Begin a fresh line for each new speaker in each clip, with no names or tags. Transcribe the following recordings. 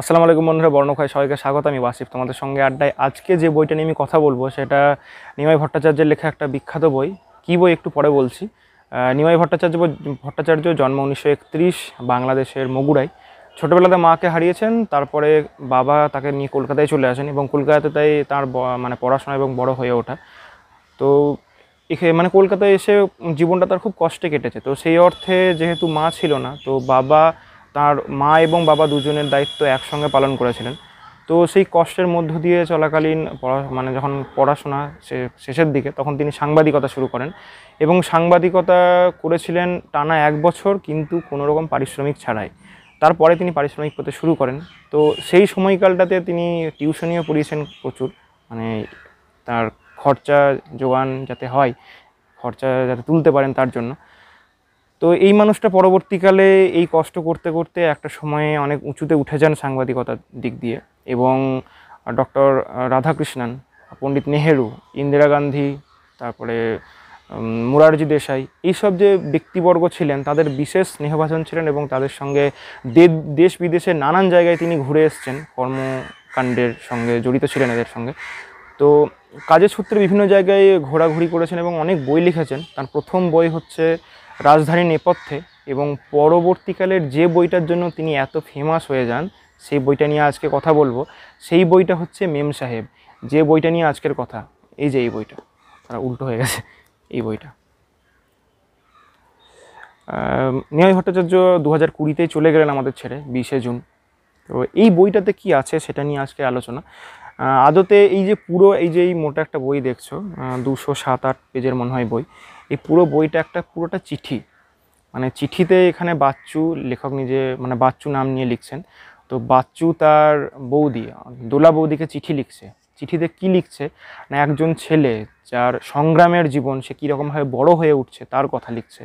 আসসালামু আলাইকুম বন্ধুরা বর্ণখয় সবাইকে স্বাগত আমি বাসিফ তোমাদের সঙ্গে আড্ডায় আজকে যে বইটা নিয়ে আমি কথা বলবো সেটা নিমাই ভট্টাচার্যের লেখা একটা বিখ্যাত বই কী বই একটু পরে বলছি নিমাই ভট্টাচার্য ভট্টাচার্য জন্ম উনিশশো একত্রিশ বাংলাদেশের মগুড়ায় ছোটোবেলাতে মাকে হারিয়েছেন তারপরে বাবা তাকে নিয়ে কলকাতায় চলে আসেন এবং কলকাতাতে তাই তার মানে পড়াশোনা এবং বড় হয়ে ওঠা তো এখানে মানে কলকাতায় এসে জীবনটা তার খুব কষ্টে কেটেছে তো সেই অর্থে যেহেতু মা ছিল না তো বাবা তার মা এবং বাবা দুজনের দায়িত্ব একসঙ্গে পালন করেছিলেন তো সেই কষ্টের মধ্য দিয়ে চলাকালীন পড়া মানে যখন পড়াশোনা শেষের দিকে তখন তিনি সাংবাদিকতা শুরু করেন এবং সাংবাদিকতা করেছিলেন টানা এক বছর কিন্তু কোনো রকম পারিশ্রমিক ছাড়াই তারপরে তিনি পারিশ্রমিক পেতে শুরু করেন তো সেই সময়কালটাতে তিনি টিউশনিও পড়িয়েছেন প্রচুর মানে তার খরচা যোগান যাতে হয় খরচা যাতে তুলতে পারেন তার জন্য তো এই মানুষটা পরবর্তীকালে এই কষ্ট করতে করতে একটা সময়ে অনেক উঁচুতে উঠে যান সাংবাদিকতার দিক দিয়ে এবং ডক্টর রাধাকৃষ্ণন পণ্ডিত নেহেরু ইন্দিরা গান্ধী তারপরে মুরারজি দেশাই এইসব যে ব্যক্তিবর্গ ছিলেন তাদের বিশেষ স্নেহভাজন ছিলেন এবং তাদের সঙ্গে দেশ বিদেশে নানান জায়গায় তিনি ঘুরে এসছেন কর্মকাণ্ডের সঙ্গে জড়িত ছিলেন এদের সঙ্গে তো কাজের সূত্রে বিভিন্ন জায়গায় ঘোরাঘুরি করেছেন এবং অনেক বই লিখেছেন তার প্রথম বই হচ্ছে রাজধানীর নেপথ্যে এবং পরবর্তীকালের যে বইটার জন্য তিনি এত ফেমাস হয়ে যান সেই বইটা নিয়ে আজকে কথা বলবো সেই বইটা হচ্ছে মেম সাহেব যে বইটা নিয়ে আজকের কথা এই যে এই বইটা তারা উল্টো হয়ে গেছে এই বইটা নিয়ায় ভট্টাচার্য দু হাজার কুড়িতেই চলে গেলেন আমাদের ছেড়ে বিশে জুন তো এই বইটাতে কি আছে সেটা নিয়ে আজকে আলোচনা আদতে এই যে পুরো এই যে এই মোটা একটা বই দেখছো দুশো সাত আট পেজের মনে হয় বই এই পুরো বইটা একটা পুরোটা চিঠি মানে চিঠিতে এখানে বাচ্চু লেখক নিজে মানে বাচ্চু নাম নিয়ে লিখছেন তো বাচ্চু তার বৌদি দোলা বৌদিকে চিঠি লিখছে চিঠিতে কি লিখছে না একজন ছেলে যার সংগ্রামের জীবন সে কীরকমভাবে বড় হয়ে উঠছে তার কথা লিখছে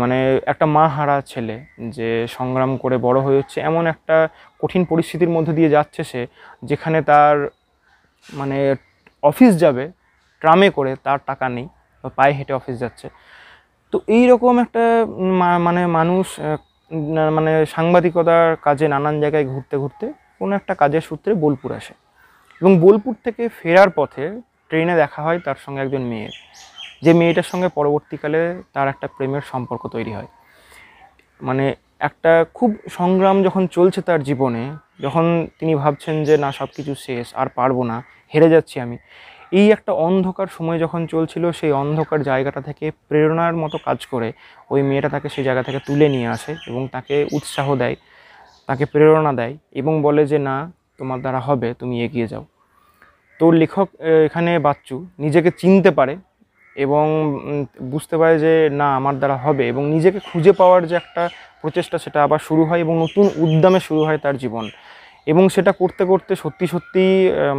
মানে একটা মা হারা ছেলে যে সংগ্রাম করে বড় হয়ে হচ্ছে এমন একটা কঠিন পরিস্থিতির মধ্যে দিয়ে যাচ্ছে সে যেখানে তার মানে অফিস যাবে ট্রামে করে তার টাকা নেই বা পায়ে হেঁটে অফিস যাচ্ছে তো এই রকম একটা মানে মানুষ মানে সাংবাদিকতার কাজে নানান জায়গায় ঘুরতে ঘুরতে কোনো একটা কাজের সূত্রে বোলপুর আসে এবং বোলপুর থেকে ফেরার পথে ট্রেনে দেখা হয় তার সঙ্গে একজন মেয়ের যে মেয়েটার সঙ্গে পরবর্তীকালে তার একটা প্রেমের সম্পর্ক তৈরি হয় মানে একটা খুব সংগ্রাম যখন চলছে তার জীবনে যখন তিনি ভাবছেন যে না সব কিছু শেষ আর পারবো না হেরে যাচ্ছি আমি এই একটা অন্ধকার সময় যখন চলছিল সেই অন্ধকার জায়গাটা থেকে প্রেরণার মতো কাজ করে ওই মেয়েটা তাকে সেই জায়গা থেকে তুলে নিয়ে আসে এবং তাকে উৎসাহ দেয় তাকে প্রেরণা দেয় এবং বলে যে না তোমার দ্বারা হবে তুমি এগিয়ে যাও তো লেখক এখানে বাচ্চু নিজেকে চিনতে পারে এবং বুঝতে পারে যে না আমার দ্বারা হবে এবং নিজেকে খুঁজে পাওয়ার যে একটা প্রচেষ্টা সেটা আবার শুরু হয় এবং নতুন উদ্যমে শুরু হয় তার জীবন এবং সেটা করতে করতে সত্যি সত্যি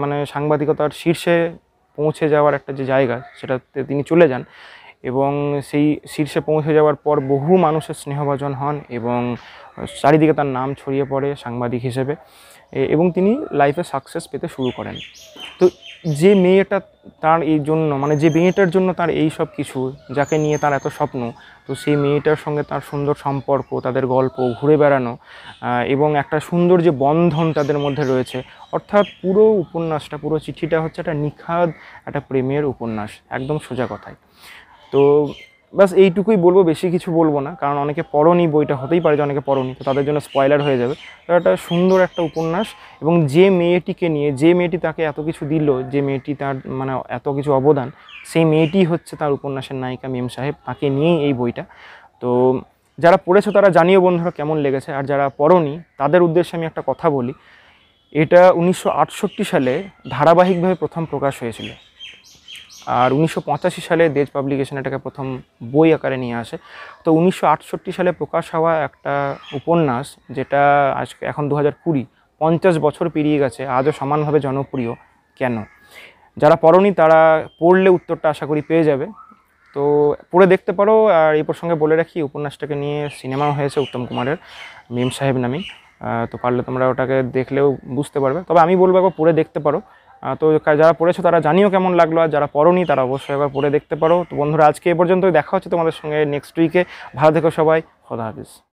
মানে সাংবাদিকতার শীর্ষে পৌঁছে যাওয়ার একটা যে জায়গা সেটাতে তিনি চলে যান এবং সেই শীর্ষে পৌঁছে যাওয়ার পর বহু মানুষের স্নেহভাজন হন এবং চারিদিকে তার নাম ছড়িয়ে পড়ে সাংবাদিক হিসেবে এবং তিনি লাইফে সাকসেস পেতে শুরু করেন তো যে মেয়েটা তার এই জন্য মানে যে মেয়েটার জন্য তার এই সব কিছু যাকে নিয়ে তার এত স্বপ্ন তো সেই মেয়েটার সঙ্গে তার সুন্দর সম্পর্ক তাদের গল্প ঘুরে বেড়ানো এবং একটা সুন্দর যে বন্ধন তাদের মধ্যে রয়েছে অর্থাৎ পুরো উপন্যাসটা পুরো চিঠিটা হচ্ছে একটা নিখাদ একটা প্রেমের উপন্যাস একদম সোজা কথায় তো বাস এইটুকুই বলবো বেশি কিছু বলবো না কারণ অনেকে পড়নি বইটা হতেই পারে যে অনেকে পড়নি তো তাদের জন্য স্পয়লার হয়ে যাবে তো একটা সুন্দর একটা উপন্যাস এবং যে মেয়েটিকে নিয়ে যে মেয়েটি তাকে এত কিছু দিল যে মেয়েটি তার মানে এত কিছু অবদান সেই মেয়েটি হচ্ছে তার উপন্যাসের নায়িকা মেম সাহেব তাকে নিয়েই এই বইটা তো যারা পড়েছো তারা জানিও বন্ধুরা কেমন লেগেছে আর যারা পড়নি তাদের উদ্দেশ্যে আমি একটা কথা বলি এটা উনিশশো সালে ধারাবাহিকভাবে প্রথম প্রকাশ হয়েছিল আর উনিশশো সালে দেশ পাবলিকেশন এটাকে প্রথম বই আকারে নিয়ে আসে তো উনিশশো সালে প্রকাশ হওয়া একটা উপন্যাস যেটা আজকে এখন দু হাজার কুড়ি পঞ্চাশ বছর পেরিয়ে গেছে আজও সমানভাবে জনপ্রিয় কেন যারা পড়নি তারা পড়লে উত্তরটা আশা করি পেয়ে যাবে তো পড়ে দেখতে পারো আর এই প্রসঙ্গে বলে রাখি উপন্যাসটাকে নিয়ে সিনেমাও হয়েছে উত্তম কুমারের মিম সাহেব নামে তো পারলে তোমরা ওটাকে দেখলেও বুঝতে পারবে তবে আমি বলবো একবার পড়ে দেখতে পারো তো যারা পড়েছো তারা জানিও কেমন লাগলো আর যারা পড়োনি তারা অবশ্যই একবার পড়ে দেখতে পারো তো বন্ধুরা আজকে এ পর্যন্তই দেখা হচ্ছে তোমাদের সঙ্গে নেক্সট উইকে ভালো দেখো সবাই খোদা হাফিজ